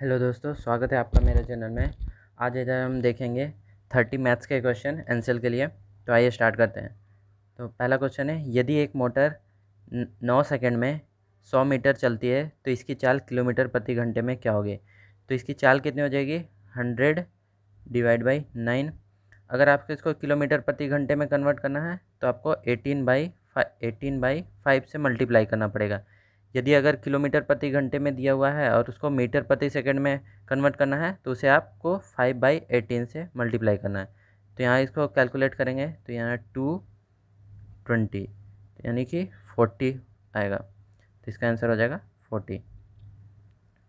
hello दोस्तों स्वागत है आपका मेरे चैनल में आज इधर हम देखेंगे थर्टी मैथ्स के क्वेश्चन एनसेल के लिए तो आइए स्टार्ट करते हैं तो पहला क्वेश्चन है यदि एक मोटर नौ सेकंड में सौ मीटर चलती है तो इसकी चाल किलोमीटर प्रति घंटे में क्या होगी तो इसकी चाल कितनी हो जाएगी हंड्रेड डिवाइड बाई नाइन अगर आपको इसको किलोमीटर प्रति घंटे में कन्वर्ट करना है तो आपको eighteen by eighteen by five से मल्टीप्लाई करना पड़ेगा यदि अगर किलोमीटर प्रति घंटे में दिया हुआ है और उसको मीटर प्रति सेकंड में कन्वर्ट करना है तो उसे आपको फाइव बाई एटीन से मल्टीप्लाई करना है तो यहाँ इसको कैलकुलेट करेंगे तो यहाँ टू ट्वेंटी तो यानी कि फोर्टी आएगा तो इसका आंसर हो जाएगा फोर्टी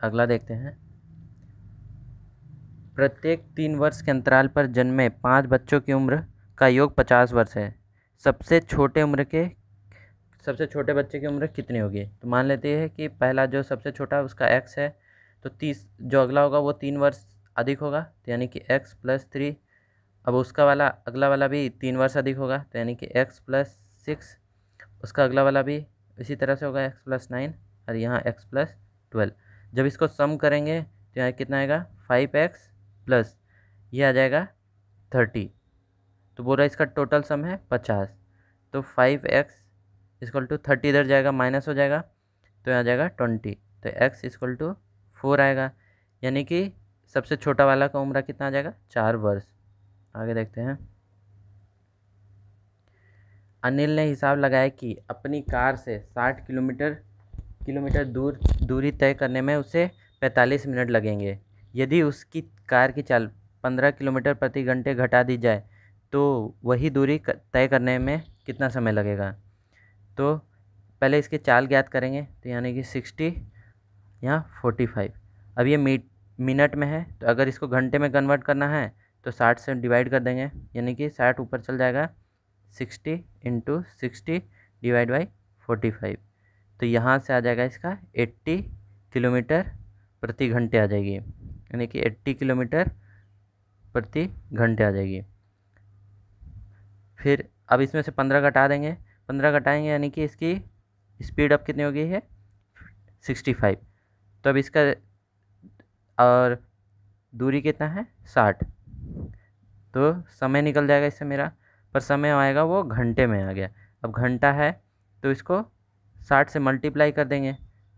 अगला देखते हैं प्रत्येक तीन वर्ष के अंतराल पर जन्मे पाँच बच्चों की उम्र का योग पचास वर्ष है सबसे छोटे उम्र के सबसे छोटे बच्चे की उम्र कितनी होगी तो मान लेते हैं कि पहला जो सबसे छोटा उसका एक्स है तो तीस जो अगला होगा वो तीन वर्ष अधिक होगा तो यानी कि एक्स प्लस थ्री अब उसका वाला अगला वाला भी तीन वर्ष अधिक होगा तो यानी कि एक्स प्लस सिक्स उसका अगला वाला भी इसी तरह से होगा एक्स प्लस नाइन और यहाँ एक्स प्लस ट्वेल्व जब इसको सम करेंगे तो यहाँ कितना आएगा फाइव एक्स प्लस ये आ जाएगा थर्टी तो बोल रहा है इसका टोटल सम है पचास तो five x equal to thirty इधर जाएगा माइनस हो जाएगा तो यहाँ जाएगा ट्वेंटी तो एक्स इसक्वल टू फोर आएगा यानी कि सबसे छोटा वाला का उम्र कितना आ जाएगा चार वर्ष आगे देखते हैं अनिल ने हिसाब लगाया कि अपनी कार से साठ किलोमीटर किलोमीटर दूर दूरी तय करने में उसे पैंतालीस मिनट लगेंगे यदि उसकी कार की चाल पंद्रह किलोमीटर प्रति घंटे घटा दी जाए तो वही दूरी तय करने में कितना समय लगेगा तो पहले इसके चाल ज्ञात करेंगे तो यानी कि सिक्सटी या फोर्टी फाइव अब ये मीट मिनट में है तो अगर इसको घंटे में कन्वर्ट करना है तो साठ से डिवाइड कर देंगे यानी कि साठ ऊपर चल जाएगा sixty into sixty divide by forty five तो यहाँ से आ जाएगा इसका एट्टी किलोमीटर प्रति घंटे आ जाएगी यानी कि एट्टी किलोमीटर प्रति घंटे आ जाएगी फिर अब इसमें से पंद्रह घटा देंगे पंद्रह घटाएंगे यानी कि इसकी स्पीड अब कितनी हो गई है सिक्सटी फाइव तो अब इसका और दूरी कितना है साठ तो समय निकल जाएगा इससे मेरा पर समय आएगा वो घंटे में आ गया अब घंटा है तो इसको साठ से मल्टीप्लाई कर देंगे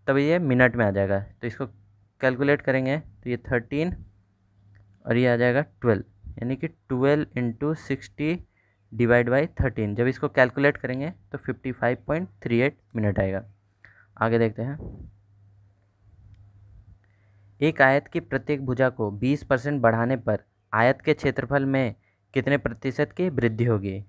तब ये मिनट में आ जाएगा तो इसको कैलकुलेट करेंगे तो ये थर्टीन और ये आ जाएगा ट्वेल्व यानी कि twelve into sixty divide by thirteen जब इसको कैलकुलेट करेंगे तो fifty five point three eight minute आएगा आगे देखते हैं एक आयत की प्रत्येक भुजा को बीस परसेंट बढ़ाने पर आयत के क्षेत्रफल में कितने प्रतिशत की वृद्धि होगी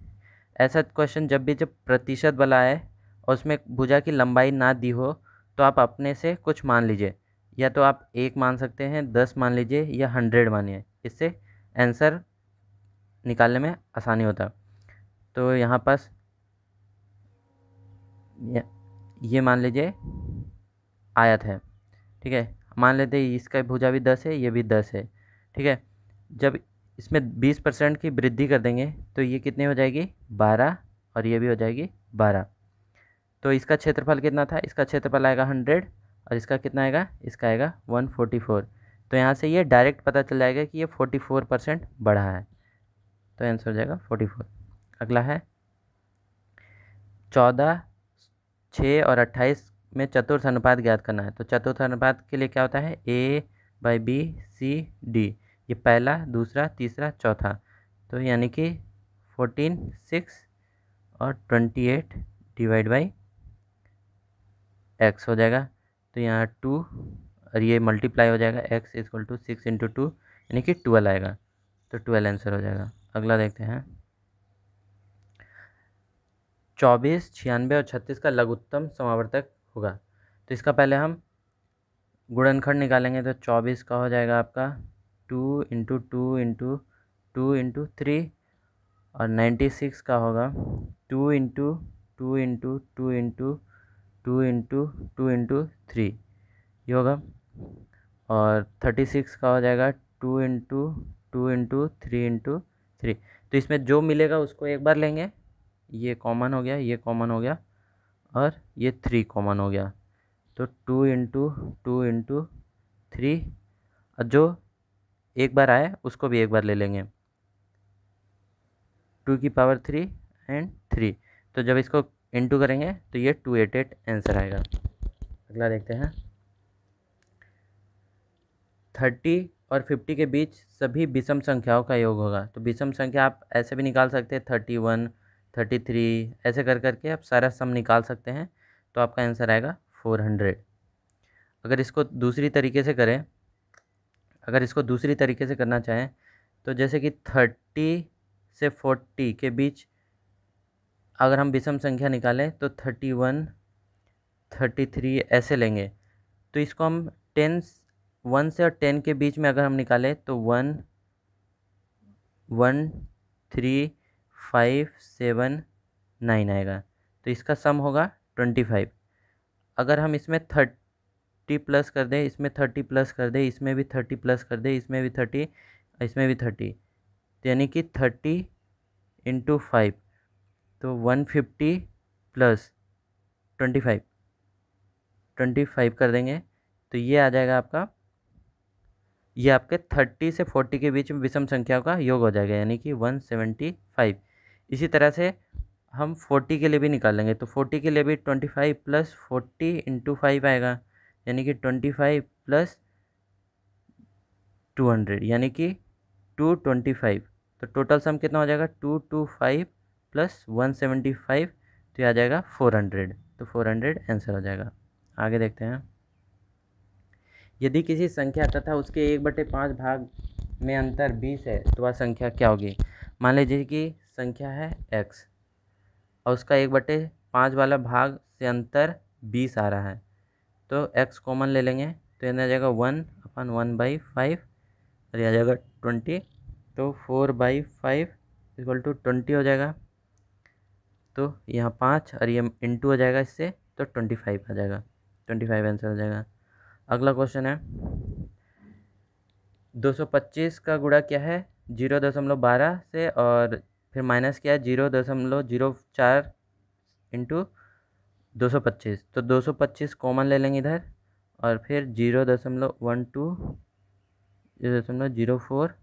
ऐसा क्वेश्चन जब भी जब प्रतिशत वाला आए और उसमें भुजा की लंबाई ना दी हो तो आप अपने से कुछ मान लीजिए या तो आप एक मान सकते हैं दस मान लीजिए या हंड्रेड मानिए इससे आंसर निकालने में आसानी होता है तो यहाँ पास ये मान लीजिए आयत है ठीक है मान लेते इसका भुजा भी दस है ये भी दस है ठीक है जब इसमें बीस परसेंट की वृद्धि कर देंगे तो ये कितनी हो जाएगी बारह और ये भी हो जाएगी बारह तो इसका क्षेत्रफल कितना था इसका क्षेत्रफल आएगा हंड्रेड और इसका कितना आएगा इसका आएगा वन फोर्टी फोर तो यहाँ से ये डायरेक्ट पता चल जाएगा कि ये फोर्टी फोर परसेंट बढ़ा है तो आंसर हो जाएगा फोर्टी फोर अगला है चौदह छः और अट्ठाईस में चतुर्थ अनुपात ज्ञात करना है तो चतुर्थ अनुपात के लिए क्या होता है A by B C D ये पहला दूसरा तीसरा चौथा तो यानी कि फोर्टीन सिक्स और twenty eight divide by x हो जाएगा तो यहाँ टू और ये मल्टीप्लाई हो जाएगा x equal to six into two यानी कि ट्वेल्व आएगा तो ट्वेल्व आंसर हो जाएगा अगला देखते हैं चौबीस छियानवे और छत्तीस का लघुत्तम समावर्तक होगा तो इसका पहले हम गुणनखंड निकालेंगे तो चौबीस का हो जाएगा आपका two into two into two into three और नाइन्टी सिक्स का होगा two into two into two into two into two into three ये होगा और थर्टी सिक्स का हो जाएगा two into two into three into three तो इसमें जो मिलेगा उसको एक बार लेंगे ये कॉमन हो गया ये कॉमन हो गया और ये थ्री कॉमन हो गया तो two into two into three जो एक बार आए उसको भी एक बार ले लेंगे टू की पावर थ्री एंड थ्री तो जब इसको इंटू करेंगे तो ये टू एट एट आंसर आएगा अगला देखते हैं थर्टी और फिफ्टी के बीच सभी विषम संख्याओं का योग होगा तो विषम संख्या आप ऐसे भी निकाल सकते हैं थर्टी वन थर्टी थ्री ऐसे कर करके आप सारा सम निकाल सकते हैं तो आपका आंसर आएगा फोर हंड्रेड अगर इसको दूसरी तरीके से करें अगर इसको दूसरी तरीके से करना चाहें तो जैसे कि थर्टी से फोर्टी के बीच अगर हम विषम संख्या निकालें तो थर्टी वन थर्टी थ्री ऐसे लेंगे तो इसको हम टेन वन से और टेन के बीच में अगर हम निकालें तो one one three five seven nine आएगा तो इसका सम होगा ट्वेंटी फाइव अगर हम इसमें थर्टी प्लस कर दें इसमें थर्टी प्लस कर दें इसमें भी थर्टी प्लस कर दें इसमें भी थर्टी इसमें भी थर्टी तो यानी कि थर्टी इंटू फाइव तो one fifty plus twenty five twenty five कर देंगे तो ये आ जाएगा आपका ये आपके थर्टी से फोर्टी के बीच में विषम संख्याओं का योग हो जाएगा यानी कि वन सेवेंटी फाइव इसी तरह से हम फोर्टी के लिए भी निकालेंगे तो फोर्टी के लिए भी twenty five plus forty into five आएगा यानी कि twenty five plus two hundred यानी कि टू ट्वेंटी फाइव तो टोटल सम कितना हो जाएगा two two five plus one seventy five तो ये आ जाएगा फोर हंड्रेड तो फोर हंड्रेड आंसर हो जाएगा आगे देखते हैं यदि किसी संख्या तथा उसके एक बटे पाँच भाग में अंतर बीस है तो वह संख्या क्या होगी मान लीजिए कि संख्या है एक्स और उसका एक बटे पाँच वाला भाग से अंतर बीस आ रहा है तो एक्स कॉमन ले लेंगे तो यह आ जाएगा वन अपन वन बाई फाइव और यह आ जाएगा ट्वेंटी तो four by five equal to twenty हो जाएगा तो यहाँ पाँच और ये इंटू हो जाएगा इससे तो ट्वेंटी फाइव आ जाएगा ट्वेंटी फाइव आंसर हो जाएगा अगला क्वेश्चन है दो सौ पच्चीस का गुड़ा क्या है जीरो दशमलव बारह से और फिर माइनस किया जीरो दशमलव जीरो चार इंटू दो सौ पच्चीस तो दो सौ पच्चीस कॉमन ले लेंगे इधर और फिर जीरो दशमलव वन टू जीरो दशमलव जीरो फोर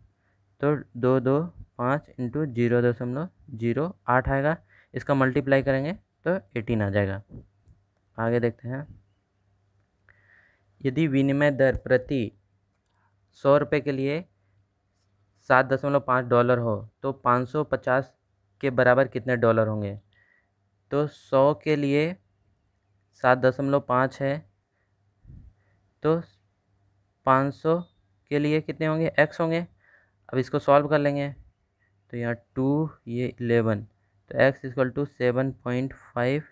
तो दो दो पाँच इंटू जीरो दशमलव जीरो आठ आएगा इसका मल्टीप्लाई करेंगे तो एटीन आ जाएगा आगे देखते हैं यदि विनिमय दर प्रति सौ रुपये के लिए सात दशमलव पाँच डॉलर हो तो पाँच सौ पचास के बराबर कितने डॉलर होंगे तो सौ के लिए सात दशमलव पाँच है तो पाँच सौ के लिए कितने होंगे एक्स होंगे अब इसको सॉल्व कर लेंगे तो यहाँ टू ये इलेवन तो x equal to seven point five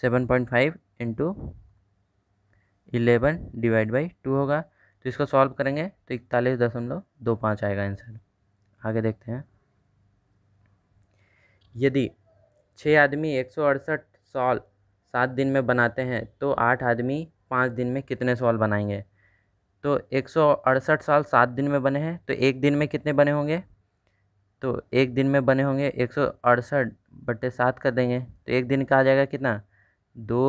seven point five into eleven divide by two होगा तो इसको सॉल्व करेंगे तो इकतालीस दशमलव दो पाँच आएगा आंसर आगे देखते हैं यदि छः आदमी एक सौ अड़सठ सॉल्व सात दिन में बनाते हैं तो आठ आदमी पाँच दिन में कितने सॉल्व बनाएंगे तो एक सौ अड़सठ साल सात दिन में बने हैं तो एक दिन में कितने बने होंगे तो एक दिन में बने होंगे एक सौ अड़सठ बटे सात कर देंगे तो एक दिन का आ जाएगा कितना दो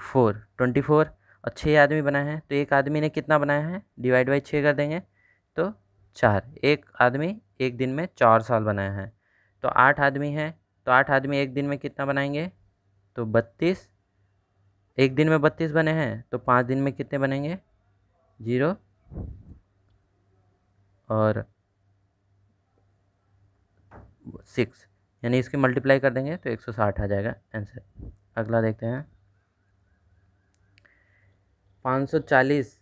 फोर ट्वेंटी फोर और छः आदमी बनाए हैं तो एक आदमी ने कितना बनाया है डिवाइड बाई छः कर देंगे तो चार एक आदमी एक दिन में चार साल बनाया है तो आठ आदमी हैं तो आठ आदमी एक दिन में कितना बनाएंगे तो बत्तीस एक दिन में बत्तीस बने हैं तो पाँच दिन में कितने बनेंगे ज़ीरो और सिक्स यानी इसकी मल्टीप्लाई कर देंगे तो एक सौ साठ आ जाएगा आंसर अगला देखते हैं पाँच सौ चालीस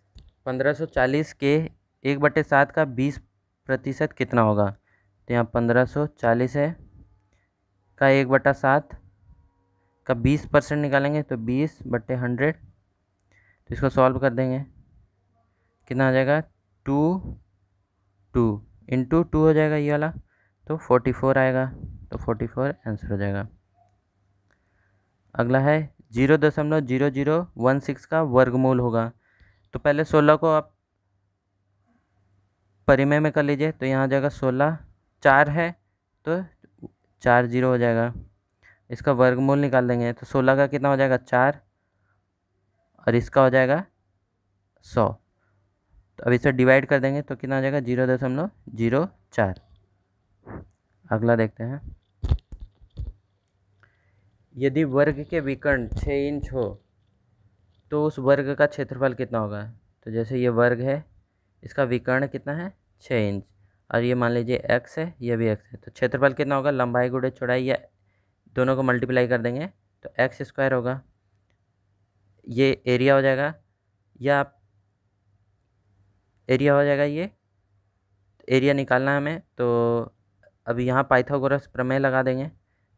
पंद्रह सौ चालीस के एक बटे सात का बीस प्रतिशत कितना होगा तो यहाँ पंद्रह सौ चालीस है का एक बटा सात का बीस परसेंट निकालेंगे तो बीस बटे हंड्रेड तो इसको सॉल्व कर देंगे कितना आ जाएगा टू टू इंटू टू हो जाएगा ये वाला तो फोर्टी फोर आएगा तो फोर्टी फोर आंसर हो जाएगा अगला है जीरो दशमलव जीरो जीरो वन सिक्स का वर्गमूल होगा तो पहले सोलह को आप परिमेय में कर लीजिए तो यहाँ जाएगा सोलह चार है तो चार जीरो हो जाएगा इसका वर्गमूल निकाल देंगे तो सोलह का कितना हो जाएगा चार और इसका हो जाएगा सौ तो अब इसे डिवाइड कर देंगे तो कितना हो जाएगा जीरो दशमलव जीरो चार अगला देखते हैं यदि वर्ग के विकर्ण छः इंच हो तो उस वर्ग का क्षेत्रफल कितना होगा तो जैसे ये वर्ग है इसका विकर्ण कितना है छः इंच और ये मान लीजिए एक्स है ये भी एक्स है तो क्षेत्रफल कितना होगा लंबाई गुड़े चौड़ाई या दोनों को मल्टीप्लाई कर देंगे तो एक्स स्क्वायर होगा ये एरिया हो जाएगा या एरिया हो जाएगा ये एरिया तो निकालना है हमें तो अब यहाँ पाइथागोरस प्रमेय लगा देंगे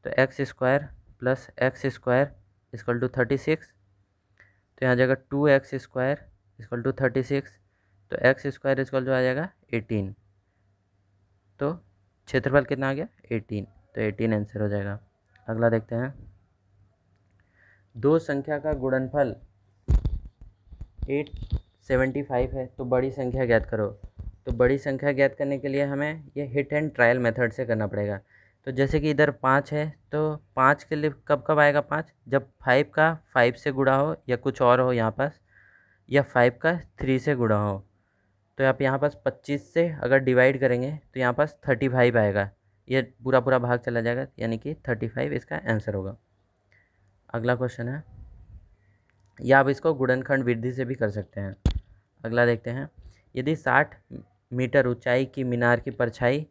तो x square plus x square equal to thirty six तो यहाँ आ जाएगा two x square equal to thirty six तो एक्स स्क्वायर इसकल जो आ जाएगा एटीन तो क्षेत्रफल कितना आ गया एटीन तो एटीन आंसर हो जाएगा अगला देखते हैं दो संख्या का गुणनफल एट सेवेंटी फाइव है तो बड़ी संख्या ज्ञात करो तो बड़ी संख्या ज्ञात करने के लिए हमें यह हिट एंड ट्रायल मेथड से करना पड़ेगा तो जैसे कि इधर पाँच है तो पाँच के लिए कब कब आएगा पाँच जब फाइव का फाइव से गुड़ा हो या कुछ और हो यहाँ पास या फाइव का थ्री से गुड़ा हो तो आप यहाँ पास पच्चीस से अगर डिवाइड करेंगे तो यहाँ पास थर्टी फाइव आएगा ये पूरा पूरा भाग चला जाएगा यानी कि थर्टी फाइव इसका आंसर होगा अगला क्वेश्चन है या आप इसको गुड़नखंड वृद्धि से भी कर सकते हैं अगला देखते हैं यदि साठ मीटर ऊंचाई की मीनार की परछाई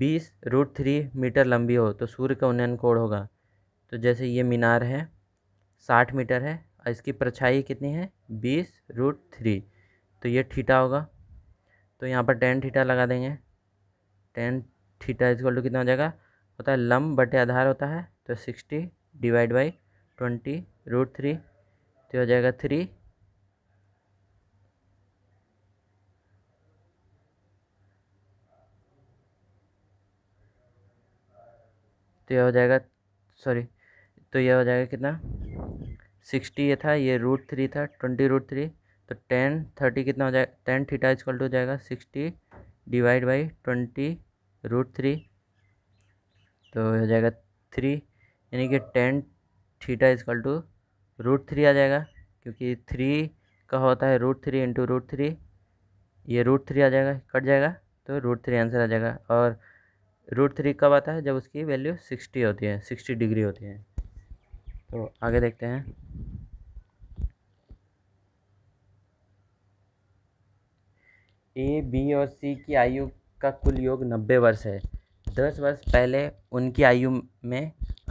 बीस रूट थ्री मीटर लंबी हो तो सूर्य का उन्नयन कोण होगा तो जैसे ये मीनार है साठ मीटर है और इसकी परछाई कितनी है बीस रूट थ्री तो ये ठीठा होगा तो यहाँ पर टेन ठीठा लगा देंगे टेन ठीठा इसको टू कितना हो जाएगा होता है लम्ब बटे आधार होता है तो sixty divide by twenty root three तो हो जाएगा थ्री तो यह हो जाएगा सॉरी तो यह हो जाएगा कितना सिक्सटी ये था ये रूट थ्री था ट्वेंटी रूट थ्री तो टेन थर्टी कितना हो जाएगा टेन थीटा इजकल टू हो जाएगा sixty divide by twenty root three तो हो जाएगा थ्री यानी कि tan theta equal to root three आ जाएगा क्योंकि थ्री का होता है root three into root three ये रूट थ्री आ जाएगा कट जाएगा तो रूट थ्री आंसर आ जाएगा और रूट थ्री कब आता है जब उसकी वैल्यू सिक्सटी होती है सिक्सटी डिग्री होती है तो आगे देखते हैं ए बी और सी की आयु का कुल योग नब्बे वर्ष है दस वर्ष पहले उनकी आयु में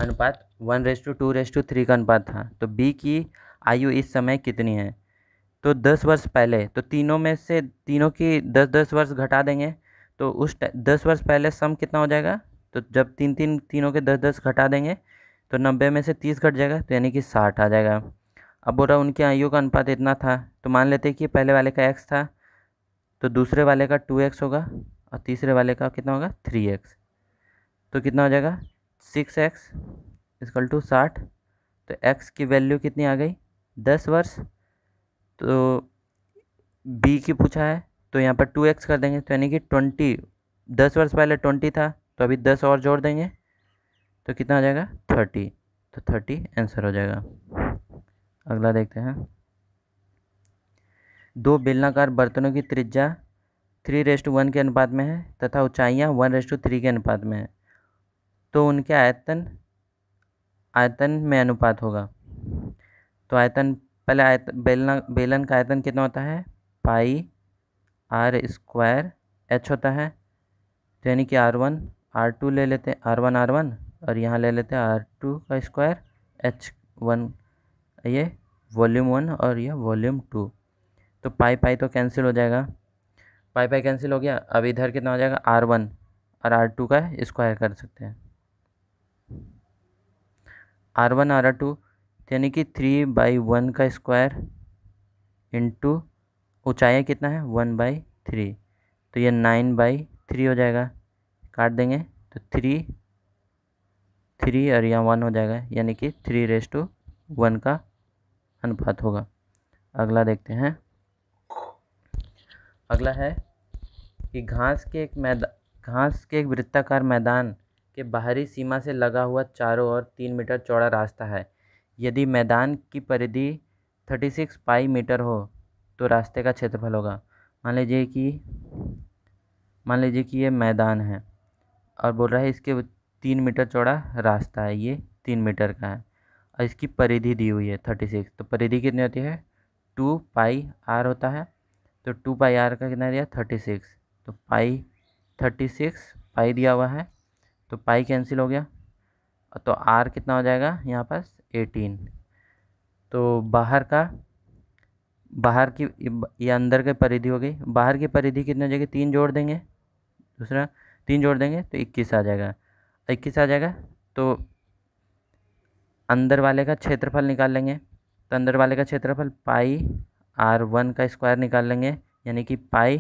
अनुपात one ratio two two ratio two three का अनुपात था तो बी की आयु इस समय कितनी है तो दस वर्ष पहले तो तीनों में से तीनों की दस दस वर्ष घटा देंगे तो उस दस वर्ष पहले सम कितना हो जाएगा तो जब तीन तीन तीनों के दस दस घटा देंगे तो नब्बे में से तीस घट जाएगा तो यानी कि साठ आ जाएगा अब बोल रहा उनकी आयु का अनुपात इतना था तो मान लेते कि पहले वाले का एक्स था तो दूसरे वाले का टू एक्स होगा और तीसरे वाले का कितना होगा थ्री एक्स तो कितना हो जाएगा सिक्स एक्स इजकल टू साठ तो एक्स की वैल्यू कितनी आ गई दस वर्ष तो बी की पूछा है तो यहाँ पर टू एक्स कर देंगे तो यानी कि ट्वेंटी दस वर्ष पहले ट्वेंटी था तो अभी दस और जोड़ देंगे तो कितना हो जाएगा थर्टी तो थर्टी आंसर हो जाएगा अगला देखते हैं दो बेलनाकार बर्तनों की त्रिज्या थ्री रेस टू वन के अनुपात में है तथा ऊंचाइयाँ वन रेस टू थ्री के अनुपात में है तो उनके आयतन आयतन में अनुपात होगा तो आयतन पहले आयतन बेलना बेलन का आयतन कितना होता है पाई आर स्क्वायर एच होता है तो यानी कि आर वन आर टू ले लेते हैं आर वन आर वन और यहाँ ले लेते हैं आर टू का स्क्वायर एच वन ये वॉल्यूम वन और ये वॉल्यूम टू तो पाई पाई तो कैंसिल हो जाएगा पाई पाई कैंसिल हो गया अब इधर कितना हो जाएगा आर वन और आर टू का स्क्वायर कर सकते हैं आर वन आर टू यानी कि थ्री बाई वन का स्क्वायर इंटू ऊंचाई कितना है वन बाई थ्री तो ये नाइन बाई थ्री हो जाएगा काट देंगे तो थ्री थ्री और यहाँ वन हो जाएगा यानी कि थ्री रेस टू वन का अनुपात होगा अगला देखते हैं अगला है कि घास के एक मैदा घास के एक वृत्ताकार मैदान के बाहरी सीमा से लगा हुआ चारों ओर तीन मीटर चौड़ा रास्ता है यदि मैदान की परिधि थर्टी सिक्स पाई मीटर हो तो रास्ते का क्षेत्रफल होगा मान लीजिए कि मान लीजिए कि ये मैदान है और बोल रहा है इसके तीन मीटर चौड़ा रास्ता है ये तीन मीटर का है और इसकी परिधि दी हुई है थर्टी सिक्स तो परिधि कितनी होती है टू पाई आर होता है तो टू पाई आर का कितना दिया थर्टी सिक्स तो पाई थर्टी सिक्स पाई दिया हुआ है तो पाई कैंसिल हो गया तो आर कितना हो जाएगा यहाँ पास एटीन तो बाहर का बाहर की या अंदर की परिधि हो गई बाहर की परिधि कितनी हो जाएगी तीन जोड़ देंगे दूसरा तीन जोड़ देंगे तो इक्कीस आ जाएगा इक्कीस आ जाएगा तो अंदर वाले का क्षेत्रफल निकाल लेंगे तो अंदर वाले का क्षेत्रफल पाई आर वन का स्क्वायर निकाल लेंगे यानी कि पाई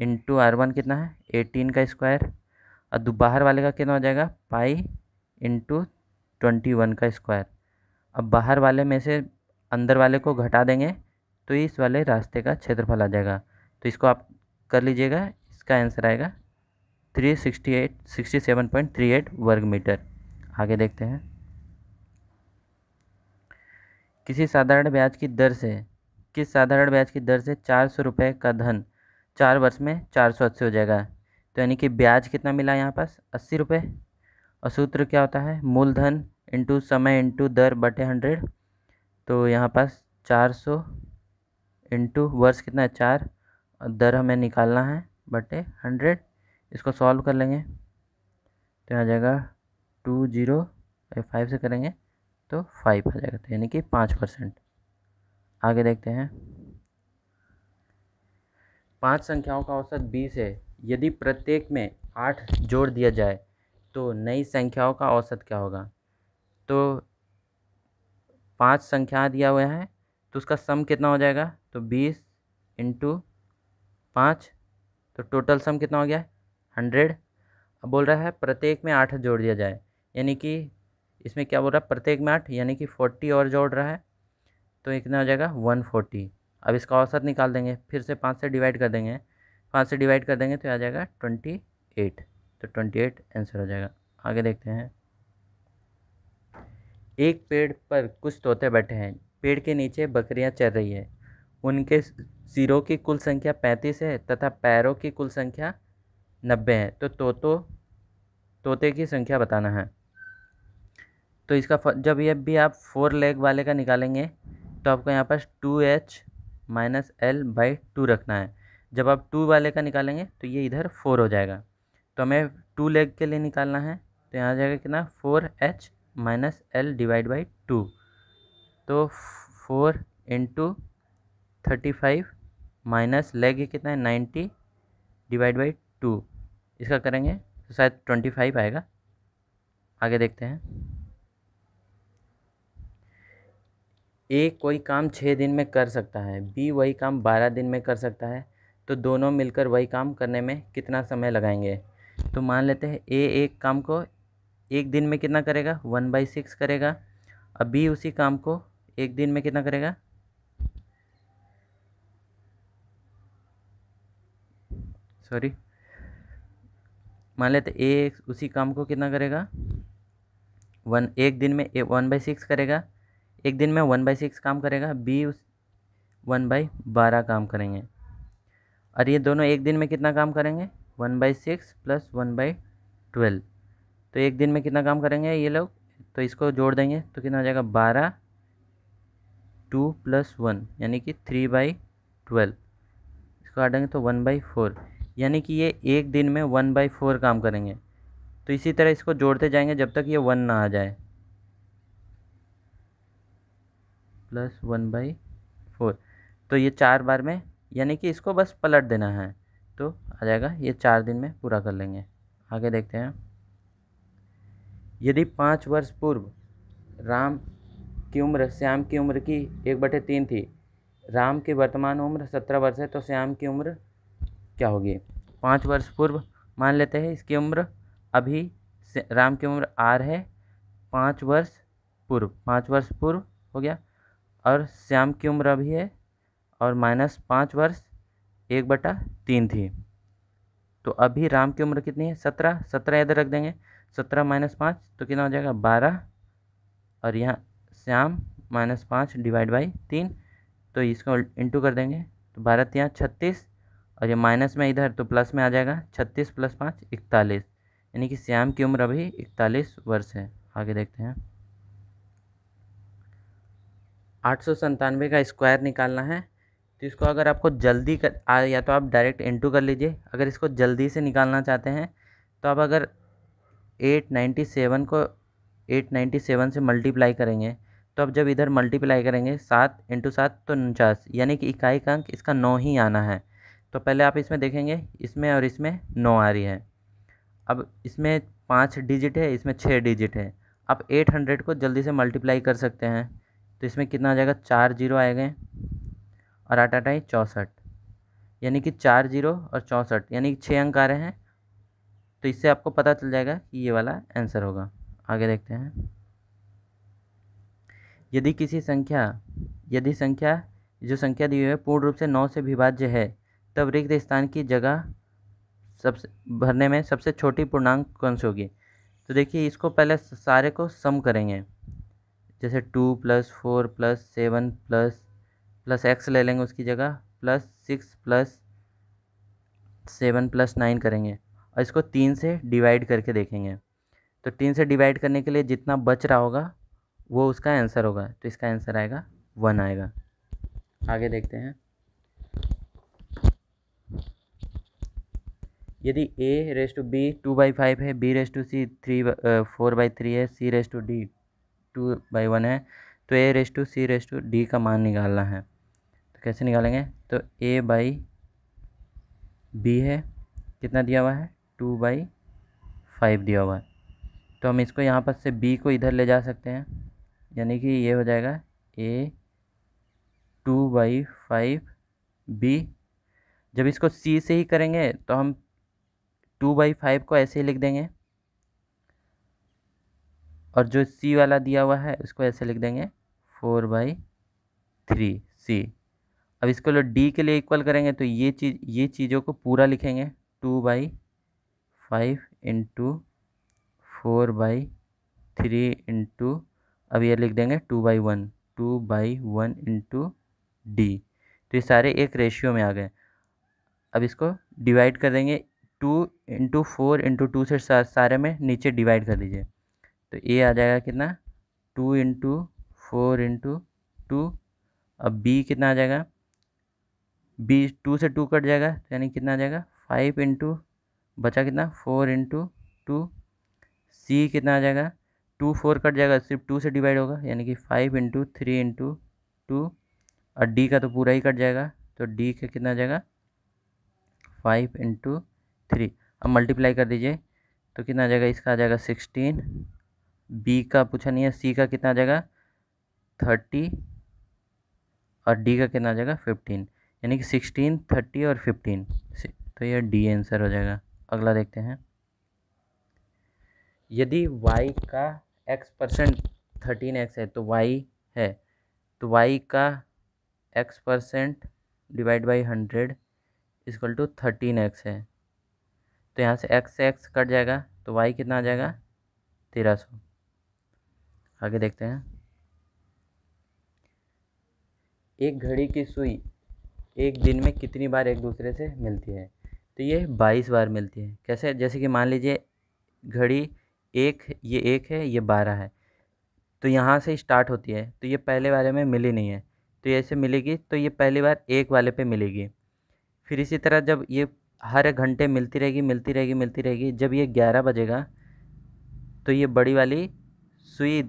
इंटू आर वन कितना है एटीन का स्क्वायर और बाहर वाले का कितना हो जाएगा पाई इंटू ट्वेंटी वन का स्क्वायर अब बाहर वाले में से अंदर वाले को घटा देंगे तो इस वाले रास्ते का क्षेत्रफल आ जाएगा तो इसको आप कर लीजिएगा इसका आंसर आएगा three sixty eight sixty seven point three eight वर्ग मीटर आगे देखते हैं किसी साधारण ब्याज की दर से किस साधारण ब्याज की दर से चार सौ रुपये का धन चार वर्ष में चार सौ अस्सी हो जाएगा तो यानी कि ब्याज कितना मिला यहाँ पास अस्सी रुपये और सूत्र क्या होता है मूलधन इंटू समय इंटू दर बटे हंड्रेड तो यहाँ पास चार सौ इंटू वर्ष कितना है चार दर हमें निकालना है बटे हंड्रेड इसको सॉल्व कर लेंगे तो आ जाएगा टू जीरो फाइव से करेंगे तो फाइव आ जाएगा तो यानी कि पाँच परसेंट आगे देखते हैं पांच संख्याओं का औसत बीस है यदि प्रत्येक में आठ जोड़ दिया जाए तो नई संख्याओं का औसत क्या होगा तो पांच संख्या दिया हुआ है तो उसका सम कितना हो जाएगा तो बीस इंटू पाँच तो टोटल सम कितना हो गया हंड्रेड अब बोल रहा है प्रत्येक में आठ जोड़ दिया जाए यानी कि इसमें क्या बोल रहा है प्रत्येक में आठ यानी कि फोर्टी और जोड़ रहा है तो कितना हो जाएगा वन फोर्टी अब इसका औसत निकाल देंगे फिर से पाँच से डिवाइड कर देंगे पाँच से डिवाइड कर देंगे तो आ जाएगा ट्वेंटी एट तो ट्वेंटी एट आंसर हो जाएगा आगे देखते हैं एक पेड़ पर कुछ तोते बैठे हैं पेड़ के नीचे बकरियां चर रही है उनके सिरों की कुल संख्या पैंतीस है तथा पैरों की कुल संख्या नब्बे है तो तोतो तोते की संख्या बताना है तो इसका जब ये भी आप फोर लेग वाले का निकालेंगे तो आपको यहाँ पर two H minus L by two रखना है जब आप टू वाले का निकालेंगे तो ये इधर फोर हो जाएगा तो हमें टू लेग के लिए निकालना है तो यहाँ आ जाएगा कितना four H minus L divide by two तो four into thirty five minus leg कितना है नाइन्टी डिवाइड बाई टू इसका करेंगे तो शायद ट्वेंटी फाइव आएगा आगे देखते हैं ए कोई काम छः दिन में कर सकता है बी वही काम बारह दिन में कर सकता है तो दोनों मिलकर वही काम करने में कितना समय लगाएंगे तो मान लेते हैं ए एक काम को एक दिन में कितना करेगा वन बाई सिक्स करेगा और बी उसी काम को एक दिन में कितना करेगा सॉरी मान लेते ए उसी काम को कितना करेगा वन एक दिन में ए वन बाई सिक्स करेगा एक दिन में वन बाई सिक्स काम करेगा बी उस वन बाई बारह काम करेंगे और ये दोनों एक दिन में कितना काम करेंगे one by six plus one by twelve तो एक दिन में कितना काम करेंगे ये लोग तो इसको जोड़ देंगे तो कितना हो जाएगा बारह टू प्लस वन यानी कि थ्री बाई ट्वेल्व इसको काटेंगे तो वन बाई फोर यानी कि ये एक दिन में वन बाई फोर काम करेंगे तो इसी तरह इसको जोड़ते जाएंगे जब तक ये वन ना आ जाए प्लस वन बाई फोर तो ये चार बार में यानी कि इसको बस पलट देना है तो आ जाएगा ये चार दिन में पूरा कर लेंगे आगे देखते हैं यदि पाँच वर्ष पूर्व राम की उम्र श्याम की उम्र की एक बटे तीन थी राम की वर्तमान उम्र सत्रह वर्ष है तो श्याम की उम्र क्या होगी पाँच वर्ष पूर्व मान लेते हैं इसकी उम्र अभी राम की उम्र आर है पाँच वर्ष पूर्व पाँच वर्ष पूर्व हो गया और श्याम की उम्र अभी है और माइनस पाँच वर्ष एक बटा तीन थी तो अभी राम की उम्र कितनी है सत्रह सत्रह इधर रख देंगे सत्रह माइनस पाँच तो कितना हो जाएगा बारह और यहाँ श्याम माइनस पाँच डिवाइड बाई तीन तो इसको इंटू कर देंगे तो बारह तिया छत्तीस और ये माइनस में इधर तो प्लस में आ जाएगा छत्तीस प्लस पाँच इकतालीस यानी कि श्याम की उम्र अभी इकतालीस वर्ष है आगे देखते हैं आठ सौ संतानवे का स्क्वायर निकालना है तो इसको अगर आपको जल्दी कर आ, या तो आप डायरेक्ट इंटू कर लीजिए अगर इसको जल्दी से निकालना चाहते हैं तो आप अगर एट नाइन्टी सेवन को एट नाइन्टी सेवन से मल्टीप्लाई करेंगे तो अब जब इधर मल्टीप्लाई करेंगे सात इंटू सात तो उनचास यानी कि इकाई का अंक इसका नौ ही आना है तो पहले आप इसमें देखेंगे इसमें और इसमें नौ आ रही है अब इसमें पाँच डिजिट है इसमें छः डिजिट है आप एट हंड्रेड को जल्दी से मल्टीप्लाई कर सकते हैं तो इसमें कितना आ जाएगा चार जीरो आएंगे और आठ आई चौंसठ यानी कि चार जीरो और चौंसठ यानी कि छः अंक आ रहे हैं तो इससे आपको पता चल जाएगा कि ये वाला आंसर होगा आगे देखते हैं यदि किसी संख्या यदि संख्या जो संख्या दी हुई है पूर्ण रूप से नौ से विभाज्य है तब रिक्त स्थान की जगह सबसे भरने में सबसे छोटी पूर्णांक कौन सी होगी तो देखिए इसको पहले सारे को सम करेंगे जैसे two plus four plus seven plus plus X ले लेंगे उसकी जगह plus six plus seven plus nine करेंगे और इसको तीन से डिवाइड करके देखेंगे तो तीन से डिवाइड करने के लिए जितना बच रहा होगा वो उसका आंसर होगा तो इसका आंसर आएगा वन आएगा आगे देखते हैं यदि A raise to B two by five है B raise to C three four by three है C raise to D two by one है तो A raise to C raise to D का मान निकालना है तो कैसे निकालेंगे तो ए बाई बी है कितना दिया हुआ है टू बाई फाइव दिया हुआ है तो हम इसको यहाँ पर से बी को इधर ले जा सकते हैं यानी कि ये हो जाएगा A two by five B जब इसको सी से ही करेंगे तो हम टू बाई फाइव को ऐसे ही लिख देंगे और जो सी वाला दिया हुआ है उसको ऐसे लिख देंगे फोर बाई थ्री सी अब इसको लोग डी के लिए इक्वल करेंगे तो ये चीज़ ये चीज़ों को पूरा लिखेंगे two by five into four by three into अब ये लिख देंगे two by one two by one into D तो ये सारे एक रेशियो में आ गए अब इसको डिवाइड कर देंगे two into four into two से सारे में नीचे डिवाइड कर दीजिए तो ए आ जाएगा कितना two into four into two अब बी कितना आ जाएगा बी टू से टू कट जाएगा यानी कितना आ जाएगा फाइव इंटू बचा कितना फोर इंटू टू सी कितना आ जाएगा टू फोर कट जाएगा सिर्फ टू से डिवाइड होगा यानी कि five into three into two और डी का तो पूरा ही कट जाएगा तो डी का कितना जाएगा फाइव इंटू थ्री अब मल्टीप्लाई कर दीजिए तो कितना आ जाएगा इसका आ जाएगा सिक्सटीन बी का पूछा नहीं है सी का कितना आ जाएगा थर्टी और डी का कितना आ जाएगा फिफ्टीन यानी कि सिक्सटीन थर्टी और फिफ्टीन तो यह डी आंसर हो जाएगा अगला देखते हैं यदि y का एक्स परसेंट थर्टीन एक्स है तो वाई है तो वाई का X percent divide by hundred equal to thirteen X है तो यहाँ से एक्स से एक्स कट जाएगा तो वाई कितना आ जाएगा तेरह सौ आगे देखते हैं एक घड़ी की सुई एक दिन में कितनी बार एक दूसरे से मिलती है तो ये बाईस बार मिलती है कैसे जैसे कि मान लीजिए घड़ी एक ये एक है ये बारह है तो यहाँ से स्टार्ट होती है तो ये पहले वाले में मिली नहीं है तो ऐसे मिलेगी तो ये पहली बार एक वाले पे मिलेगी फिर इसी तरह जब ये हर घंटे मिलती रहेगी मिलती रहेगी मिलती रहेगी जब ये ग्यारह बजेगा तो ये बड़ी वाली सुई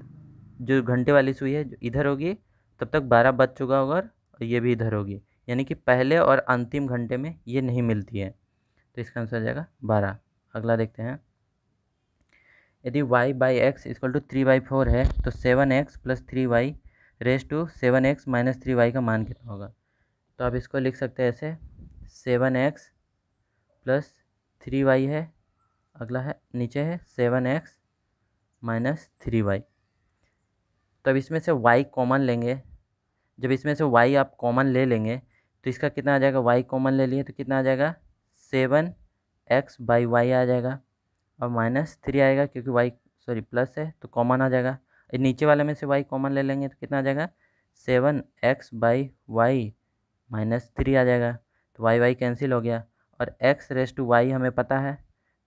जो घंटे वाली सुई है इधर होगी तब तक बारह बज चुका होगा और ये भी इधर होगी यानी कि पहले और अंतिम घंटे में ये नहीं मिलती है तो इसका आंसर आ जाएगा बारह अगला देखते हैं यदि y by X equal to three by four है तो seven X plus three Y raise to seven X minus three Y का मान कितना होगा तो आप इसको लिख सकते हैं ऐसे seven X plus three Y है अगला है नीचे है seven X minus three Y तो अब इसमें से y कॉमन लेंगे जब इसमें से y आप कॉमन ले लेंगे तो इसका कितना आ जाएगा y कॉमन ले लिए तो कितना आ जाएगा सेवन एक्स बाई वाई आ जाएगा और माइनस थ्री आएगा क्योंकि वाई सॉरी प्लस है तो कॉमन आ जाएगा नीचे वाले में से वाई कॉमन ले लेंगे तो कितना आ जाएगा seven X by Y minus three आ जाएगा तो वाई वाई कैंसिल हो गया और एक्स रेस टू वाई हमें पता है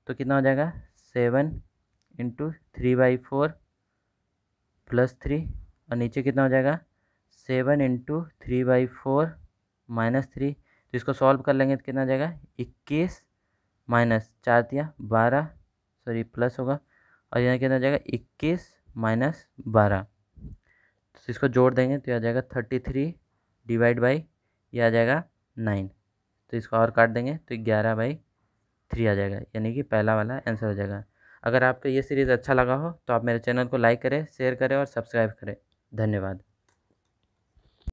तो कितना हो जाएगा seven into three by four plus three और नीचे कितना हो जाएगा seven into three by four minus three तो इसको सॉल्व कर लेंगे तो कितना आ जाएगा इक्कीस माइनस चार दिया बारह सॉरी प्लस होगा और यहाँ कितना जाएगा इक्कीस माइनस बारह तो इसको जोड़ देंगे तो यह आ जाएगा थर्टी थ्री डिवाइड बाई ये आ जाएगा नाइन तो इसको और काट देंगे तो ग्यारह बाई थ्री आ जाएगा यानी कि पहला वाला आंसर हो जाएगा अगर आपको ये सीरीज़ अच्छा लगा हो तो आप मेरे चैनल को लाइक करें शेयर करें और सब्सक्राइब करें धन्यवाद